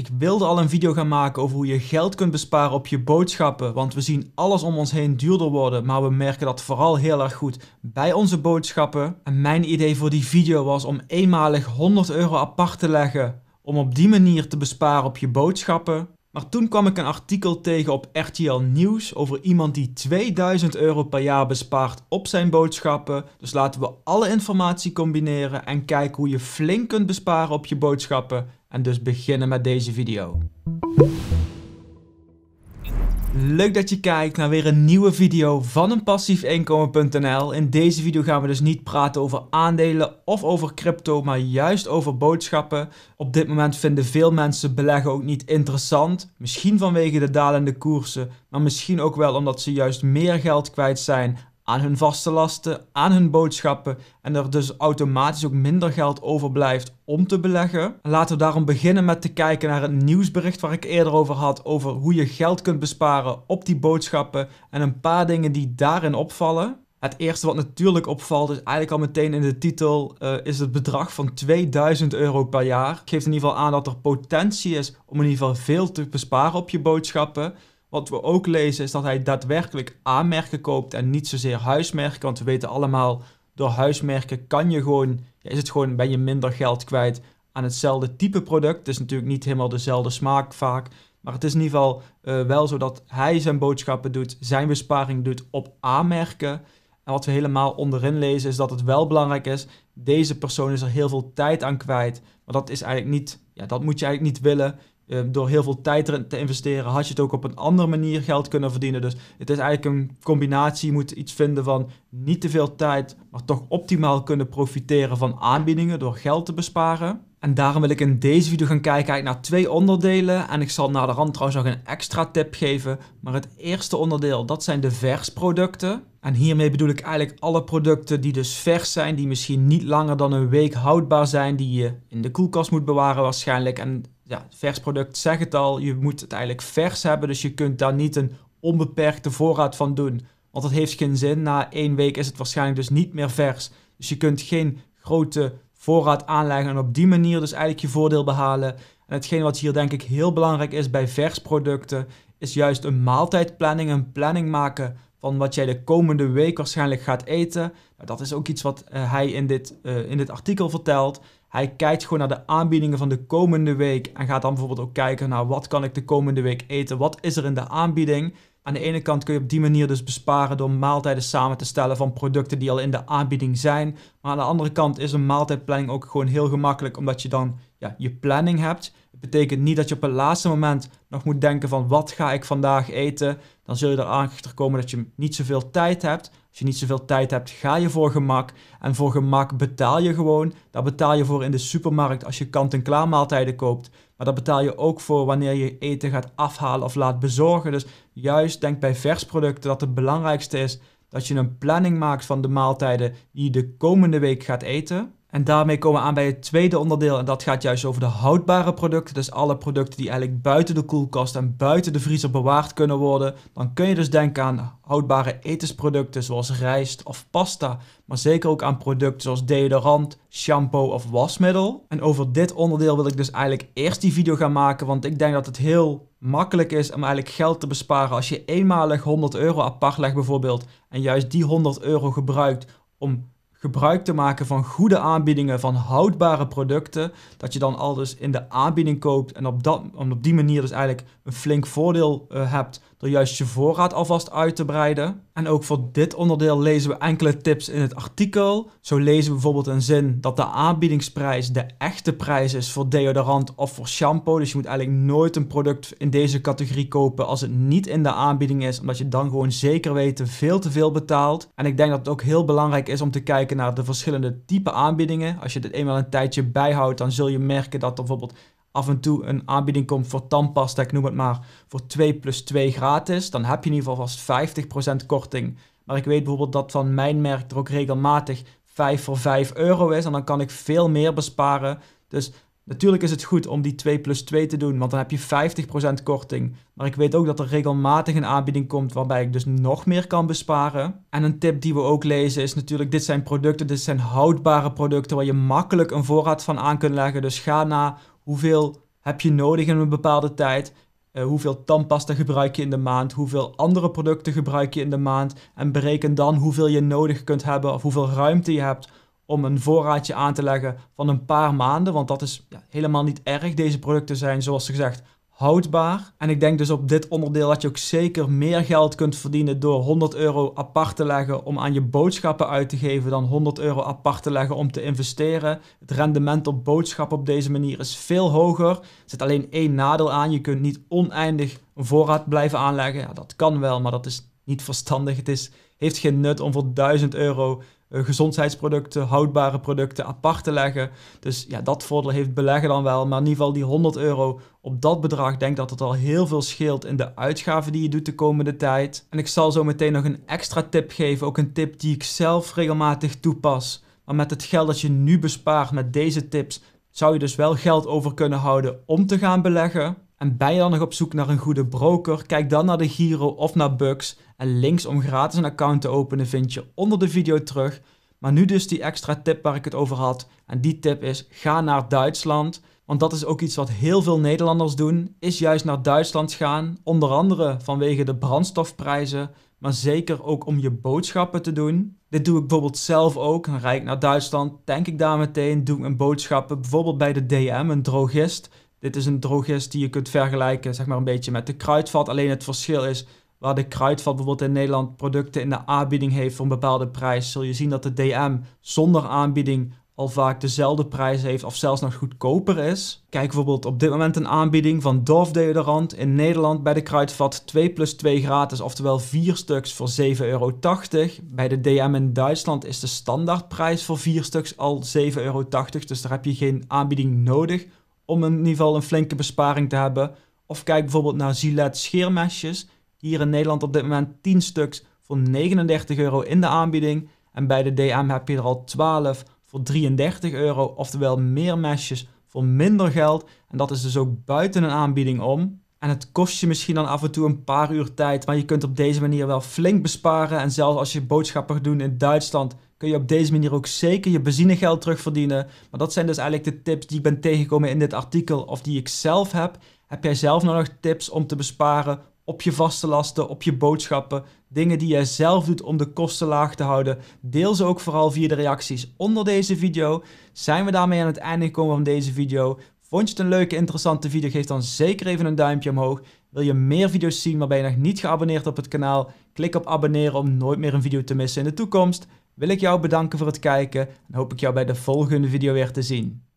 Ik wilde al een video gaan maken over hoe je geld kunt besparen op je boodschappen, want we zien alles om ons heen duurder worden, maar we merken dat vooral heel erg goed bij onze boodschappen. En mijn idee voor die video was om eenmalig 100 euro apart te leggen om op die manier te besparen op je boodschappen. Maar toen kwam ik een artikel tegen op RTL Nieuws over iemand die 2000 euro per jaar bespaart op zijn boodschappen. Dus laten we alle informatie combineren en kijken hoe je flink kunt besparen op je boodschappen en dus beginnen met deze video. Leuk dat je kijkt naar weer een nieuwe video van een passiefinkomen.nl. In deze video gaan we dus niet praten over aandelen of over crypto, maar juist over boodschappen. Op dit moment vinden veel mensen beleggen ook niet interessant. Misschien vanwege de dalende koersen, maar misschien ook wel omdat ze juist meer geld kwijt zijn aan hun vaste lasten, aan hun boodschappen en er dus automatisch ook minder geld overblijft om te beleggen. Laten we daarom beginnen met te kijken naar het nieuwsbericht waar ik eerder over had over hoe je geld kunt besparen op die boodschappen en een paar dingen die daarin opvallen. Het eerste wat natuurlijk opvalt is eigenlijk al meteen in de titel eh, is het bedrag van 2000 euro per jaar. Geeft in ieder geval aan dat er potentie is om in ieder geval veel te besparen op je boodschappen. Wat we ook lezen is dat hij daadwerkelijk aanmerken koopt en niet zozeer huismerken. Want we weten allemaal, door huismerken kan je gewoon, is het gewoon, ben je minder geld kwijt aan hetzelfde type product. Het is natuurlijk niet helemaal dezelfde smaak vaak. Maar het is in ieder geval eh, wel zo dat hij zijn boodschappen doet, zijn besparing doet op aanmerken. En wat we helemaal onderin lezen is dat het wel belangrijk is. Deze persoon is er heel veel tijd aan kwijt. Maar dat is eigenlijk niet, ja, dat moet je eigenlijk niet willen. Ehm, door heel veel tijd erin te investeren, had je het ook op een andere manier geld kunnen verdienen. Dus het is eigenlijk een combinatie. Je moet iets vinden van niet te veel tijd, maar toch optimaal kunnen profiteren van aanbiedingen door geld te besparen. En daarom wil ik in deze video gaan kijken naar twee onderdelen. En ik zal naar de rand trouwens nog een extra tip geven. Maar het eerste onderdeel, dat zijn de versproducten. En hiermee bedoel ik eigenlijk alle producten die dus vers zijn, die misschien niet langer dan een week houdbaar zijn, die je in de koelkast moet bewaren waarschijnlijk. En ja, vers product zegt het al, je moet het eigenlijk vers hebben. Dus je kunt daar niet een onbeperkte voorraad van doen. Want dat heeft geen zin. Na één week is het waarschijnlijk dus niet meer vers. Dus je kunt geen grote voorraad aanleggen en op die manier dus eigenlijk je voordeel behalen. En hetgeen wat hier denk ik heel belangrijk is bij vers producten, is juist een maaltijdplanning, een planning maken van wat jij de komende week waarschijnlijk gaat eten. Nou, dat is ook iets wat eh, hij in dit, eh, in dit artikel vertelt. Hij kijkt gewoon naar de aanbiedingen van de komende week en gaat dan bijvoorbeeld ook kijken naar wat kan ik de komende week eten, wat is er in de aanbieding. Aan de ene kant kun je op die manier dus besparen door maaltijden samen te stellen van producten die al in de aanbieding zijn. Maar aan de andere kant is een maaltijdplanning ook gewoon heel gemakkelijk omdat je dan ja, je planning hebt betekent niet dat je op het laatste moment nog moet denken van wat ga ik vandaag eten. Dan zul je erachter komen dat je niet zoveel tijd hebt. Als je niet zoveel tijd hebt, ga je voor gemak. En voor gemak betaal je gewoon. Daar betaal je voor in de supermarkt als je kant-en-klaar maaltijden koopt. Maar dat betaal je ook voor wanneer je eten gaat afhalen of laat bezorgen. Dus juist denk bij versproducten dat het belangrijkste is dat je een planning maakt van de maaltijden die je de komende week gaat eten. En daarmee komen we aan bij het tweede onderdeel. En dat gaat juist over de houdbare producten. Dus alle producten die eigenlijk buiten de koelkast en buiten de vriezer bewaard kunnen worden. Dan kun je dus denken aan houdbare etensproducten zoals rijst of pasta. Maar zeker ook aan producten zoals deodorant, shampoo of wasmiddel. En over dit onderdeel wil ik dus eigenlijk eerst die video gaan maken. Want ik denk dat het heel makkelijk is om eigenlijk geld te besparen. Als je eenmalig 100 euro apart legt bijvoorbeeld. En juist die 100 euro gebruikt om gebruik te maken van goede aanbiedingen van houdbare producten. Dat je dan al dus in de aanbieding koopt en op, dat, op die manier dus eigenlijk een flink voordeel eh, hebt door juist je voorraad alvast uit te breiden. En ook voor dit onderdeel lezen we enkele tips in het artikel. Zo lezen we bijvoorbeeld een zin dat de aanbiedingsprijs de echte prijs is voor deodorant of voor shampoo. Dus je moet eigenlijk nooit een product in deze categorie kopen als het niet in de aanbieding is, omdat je dan gewoon zeker weten veel te veel betaalt. En ik denk dat het ook heel belangrijk is om te kijken naar de verschillende type aanbiedingen. Als je dit eenmaal een tijdje bijhoudt, dan zul je merken dat er bijvoorbeeld af en toe een aanbieding komt voor tandpasta, ik noem het maar, voor 2 plus 2 gratis, dan heb je in ieder geval vast 50% korting. Maar ik weet bijvoorbeeld dat van mijn merk er ook regelmatig 5 voor 5 euro is en dan kan ik veel meer besparen. Dus natuurlijk is het goed om die 2 plus 2 te doen, want dan heb je 50% korting. Maar ik weet ook dat er regelmatig een aanbieding komt waarbij ik dus nog meer kan besparen. En een tip die we ook lezen is natuurlijk, dit zijn producten, dit zijn houdbare producten waar je makkelijk een voorraad van aan kunt leggen. Dus ga naar hoeveel heb je nodig in een bepaalde tijd, eh, hoeveel tandpasta gebruik je in de maand, hoeveel andere producten gebruik je in de maand en bereken dan hoeveel je nodig kunt hebben of hoeveel ruimte je hebt om een voorraadje aan te leggen van een paar maanden, want dat is ja, helemaal niet erg. Deze producten zijn, zoals gezegd, houdbaar. En ik denk dus op dit onderdeel dat je ook zeker meer geld kunt verdienen door 100 euro apart te leggen om aan je boodschappen uit te geven dan 100 euro apart te leggen om te investeren. Het rendement op boodschappen op deze manier is veel hoger. Er zit alleen één nadeel aan. Je kunt niet oneindig een voorraad blijven aanleggen. Ja, dat kan wel, maar dat is niet verstandig. Het is, heeft geen nut om voor 1000 euro eh, gezondheidsproducten, houdbare producten apart te leggen. Dus ja, dat voordeel heeft beleggen dan wel. Maar in ieder geval die 100 euro op dat bedrag denk dat het al heel veel scheelt in de uitgaven die je doet de komende tijd. En ik zal zo meteen nog een extra tip geven, ook een tip die ik zelf regelmatig toepas. Maar met het geld dat je nu bespaart met deze tips, zou je dus wel geld over kunnen houden om te gaan beleggen. En ben je dan nog op zoek naar een goede broker? Kijk dan naar de Giro of naar Bugs. En links om gratis een account te openen vind je onder de video terug. Maar nu dus die extra tip waar ik het over had. En die tip is: ga naar Duitsland. Want dat is ook iets wat heel veel Nederlanders doen, is juist naar Duitsland gaan. Onder andere vanwege de brandstofprijzen, maar zeker ook om je boodschappen te doen. Dit doe ik bijvoorbeeld zelf ook. Dan rijd ik naar Duitsland, denk ik daar meteen, doe ik een boodschappen bijvoorbeeld bij de DM, een drogist. Dit is een drogist die je kunt vergelijken zeg maar een beetje met de kruidvat. Alleen het verschil is waar de kruidvat bijvoorbeeld in Nederland producten in de aanbieding heeft voor een bepaalde prijs. Zul je zien dat de DM zonder aanbieding al vaak dezelfde prijs heeft of zelfs nog goedkoper is. Kijk bijvoorbeeld op dit moment een aanbieding van Dove deodorant in Nederland bij de Kruidvat 2 plus 2 gratis, oftewel 4 stuks voor 7,80 euro. Bij de DM in Duitsland is de standaardprijs voor 4 stuks al 7,80 euro, dus daar heb je geen aanbieding nodig om in ieder geval een flinke besparing te hebben. Of kijk bijvoorbeeld naar Gillette scheermesjes. Hier in Nederland op dit moment 10 stuks voor 39 euro in de aanbieding. En bij de DM heb je er al 12 voor 33 euro. Oftewel meer mesjes voor minder geld. En dat is dus ook buiten een aanbieding om. En het kost je misschien dan af en toe een paar uur tijd, maar je kunt op deze manier wel flink besparen. En zelfs als je boodschappen gaat doen in Duitsland, kun je op deze manier ook zeker je benzinegeld terugverdienen. Maar dat zijn dus eigenlijk de tips die ik ben tegengekomen in dit artikel of die ik zelf heb. Heb jij zelf nou nog tips om te besparen op je vaste lasten, op je boodschappen? Dingen die jij zelf doet om de kosten laag te houden? Deel ze ook vooral via de reacties onder deze video. Zijn we daarmee aan het einde gekomen van deze video? Vond je het een leuke, interessante video? Geef dan zeker even een duimpje omhoog. Wil je meer video's zien, maar ben je nog niet geabonneerd op het kanaal? Klik op abonneren om nooit meer een video te missen in de toekomst. Wil ik jou bedanken voor het kijken en hoop ik jou bij de volgende video weer te zien.